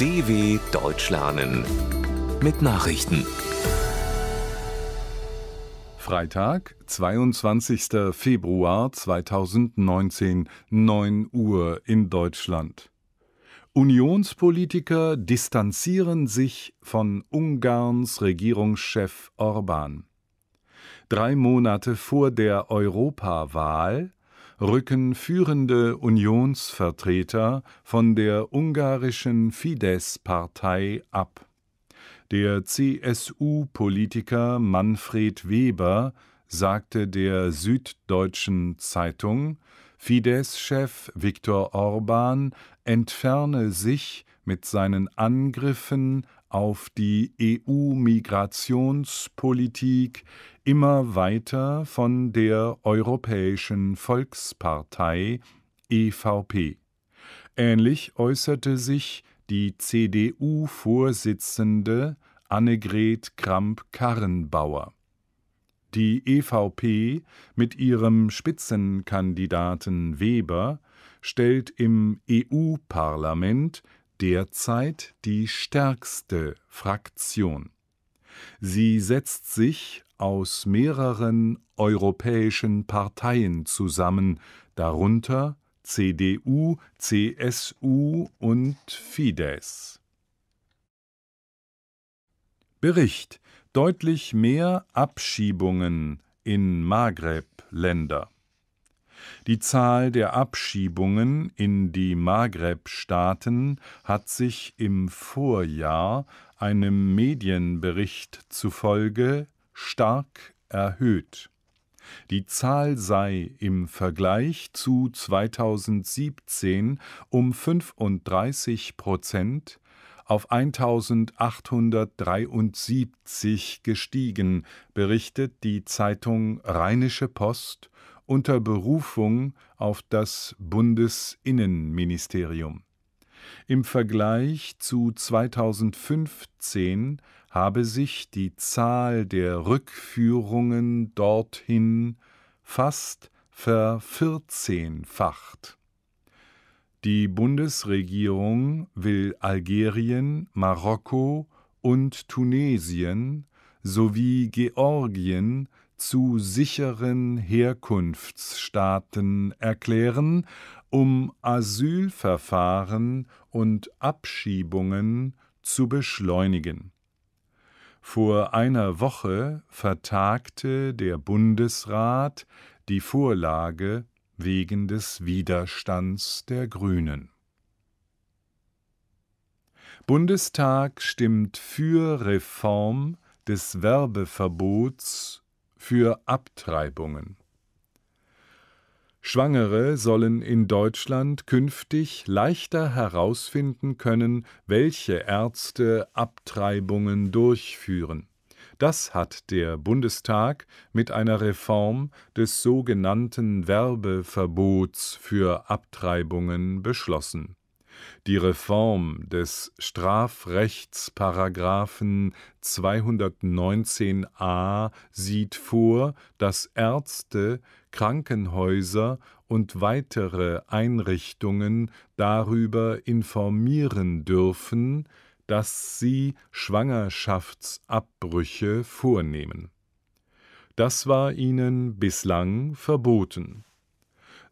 DW Deutsch lernen mit Nachrichten. Freitag, 22. Februar 2019, 9 Uhr in Deutschland. Unionspolitiker distanzieren sich von Ungarns Regierungschef Orban. Drei Monate vor der Europawahl rücken führende Unionsvertreter von der ungarischen Fidesz-Partei ab. Der CSU-Politiker Manfred Weber sagte der Süddeutschen Zeitung, Fidesz-Chef Viktor Orban entferne sich mit seinen Angriffen auf die EU-Migrationspolitik immer weiter von der Europäischen Volkspartei EVP. Ähnlich äußerte sich die CDU-Vorsitzende Annegret Kramp-Karrenbauer. Die EVP mit ihrem Spitzenkandidaten Weber stellt im EU-Parlament derzeit die stärkste Fraktion. Sie setzt sich aus mehreren europäischen Parteien zusammen, darunter CDU, CSU und Fidesz. Bericht deutlich mehr Abschiebungen in Maghreb-Länder. Die Zahl der Abschiebungen in die Maghreb-Staaten hat sich im Vorjahr einem Medienbericht zufolge stark erhöht. Die Zahl sei im Vergleich zu 2017 um 35 Prozent auf 1873 gestiegen, berichtet die Zeitung Rheinische Post unter Berufung auf das Bundesinnenministerium. Im Vergleich zu 2015 habe sich die Zahl der Rückführungen dorthin fast vervierzehnfacht. Die Bundesregierung will Algerien, Marokko und Tunesien sowie Georgien zu sicheren Herkunftsstaaten erklären, um Asylverfahren und Abschiebungen zu beschleunigen. Vor einer Woche vertagte der Bundesrat die Vorlage wegen des Widerstands der Grünen. Bundestag stimmt für Reform des Werbeverbots für Abtreibungen. Schwangere sollen in Deutschland künftig leichter herausfinden können, welche Ärzte Abtreibungen durchführen. Das hat der Bundestag mit einer Reform des sogenannten Werbeverbots für Abtreibungen beschlossen die Reform des Strafrechts Paragraphen 219a sieht vor, dass Ärzte, Krankenhäuser und weitere Einrichtungen darüber informieren dürfen, dass sie Schwangerschaftsabbrüche vornehmen. Das war ihnen bislang verboten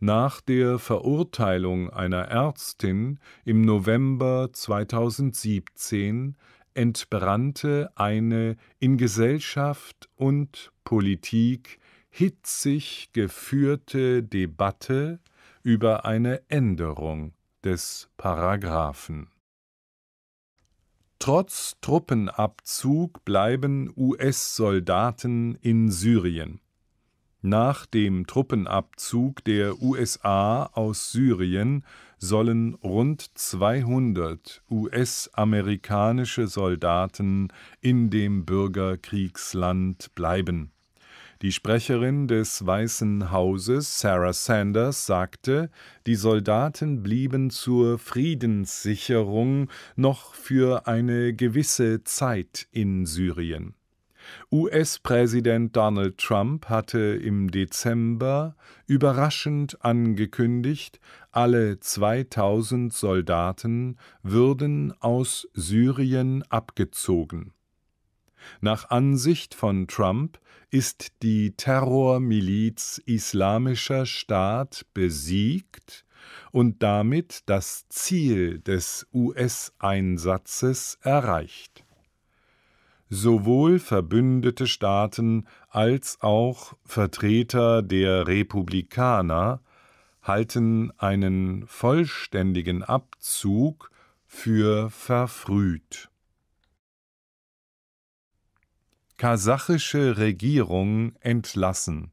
nach der Verurteilung einer Ärztin im November 2017 entbrannte eine in Gesellschaft und Politik hitzig geführte Debatte über eine Änderung des Paragraphen. Trotz Truppenabzug bleiben US-Soldaten in Syrien. Nach dem Truppenabzug der USA aus Syrien sollen rund 200 US-amerikanische Soldaten in dem Bürgerkriegsland bleiben. Die Sprecherin des Weißen Hauses, Sarah Sanders, sagte, die Soldaten blieben zur Friedenssicherung noch für eine gewisse Zeit in Syrien. US-Präsident Donald Trump hatte im Dezember überraschend angekündigt, alle 2000 Soldaten würden aus Syrien abgezogen. Nach Ansicht von Trump ist die Terrormiliz Islamischer Staat besiegt und damit das Ziel des US-Einsatzes erreicht sowohl verbündete Staaten als auch Vertreter der Republikaner halten einen vollständigen Abzug für verfrüht. Kasachische Regierung entlassen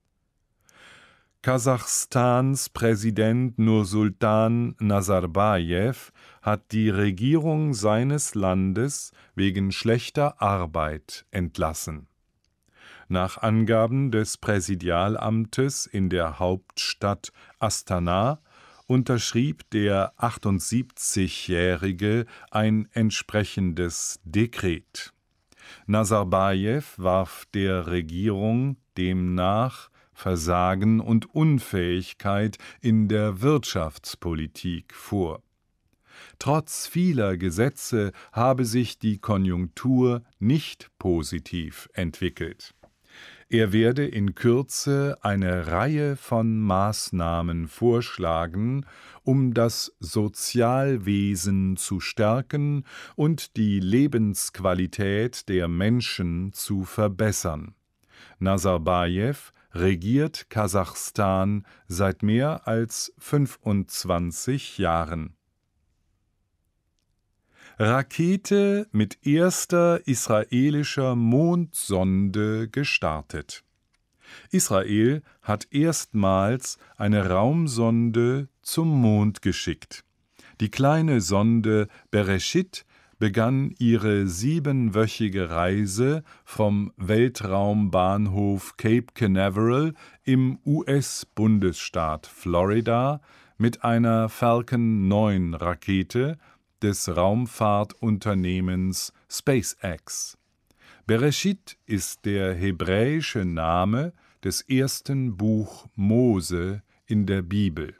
Kasachstans Präsident Nursultan Nazarbayev hat die Regierung seines Landes wegen schlechter Arbeit entlassen. Nach Angaben des Präsidialamtes in der Hauptstadt Astana unterschrieb der 78-Jährige ein entsprechendes Dekret. Nazarbayev warf der Regierung demnach Versagen und Unfähigkeit in der Wirtschaftspolitik vor. Trotz vieler Gesetze habe sich die Konjunktur nicht positiv entwickelt. Er werde in Kürze eine Reihe von Maßnahmen vorschlagen, um das Sozialwesen zu stärken und die Lebensqualität der Menschen zu verbessern. Nazarbayev regiert Kasachstan seit mehr als 25 Jahren. Rakete mit erster israelischer Mondsonde gestartet. Israel hat erstmals eine Raumsonde zum Mond geschickt. Die kleine Sonde Bereshit begann ihre siebenwöchige Reise vom Weltraumbahnhof Cape Canaveral im US-Bundesstaat Florida mit einer Falcon 9 Rakete des Raumfahrtunternehmens SpaceX. Bereshit ist der hebräische Name des ersten Buch Mose in der Bibel.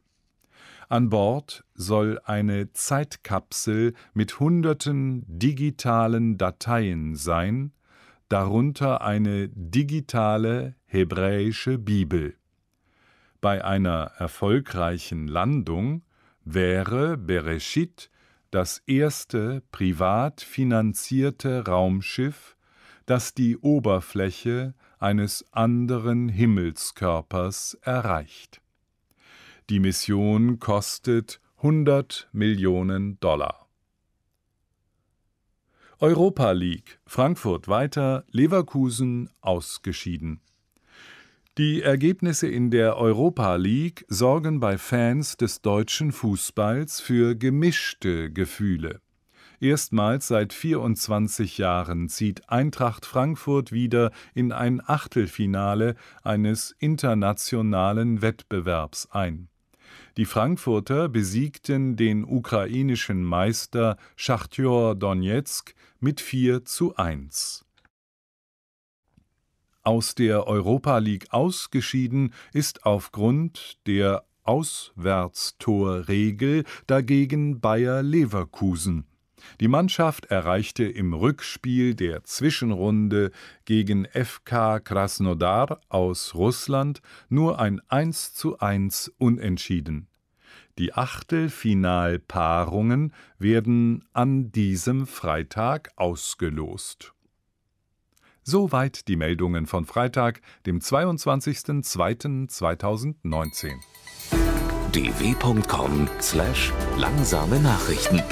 An Bord soll eine Zeitkapsel mit hunderten digitalen Dateien sein, darunter eine digitale hebräische Bibel. Bei einer erfolgreichen Landung wäre Bereshit das erste privat finanzierte Raumschiff, das die Oberfläche eines anderen Himmelskörpers erreicht die Mission kostet 100 Millionen Dollar. Europa League Frankfurt weiter, Leverkusen ausgeschieden. Die Ergebnisse in der Europa League sorgen bei Fans des deutschen Fußballs für gemischte Gefühle. Erstmals seit 24 Jahren zieht Eintracht Frankfurt wieder in ein Achtelfinale eines internationalen Wettbewerbs ein. Die Frankfurter besiegten den ukrainischen Meister Schachtjor Donetsk mit 4 zu 1. Aus der Europa League ausgeschieden ist aufgrund der Auswärtstorregel dagegen Bayer Leverkusen. Die Mannschaft erreichte im Rückspiel der Zwischenrunde gegen FK Krasnodar aus Russland nur ein 1:1 Unentschieden. Die Achtelfinalpaarungen werden an diesem Freitag ausgelost. Soweit die Meldungen von Freitag, dem 22.02.2019. dw.com/langsame Nachrichten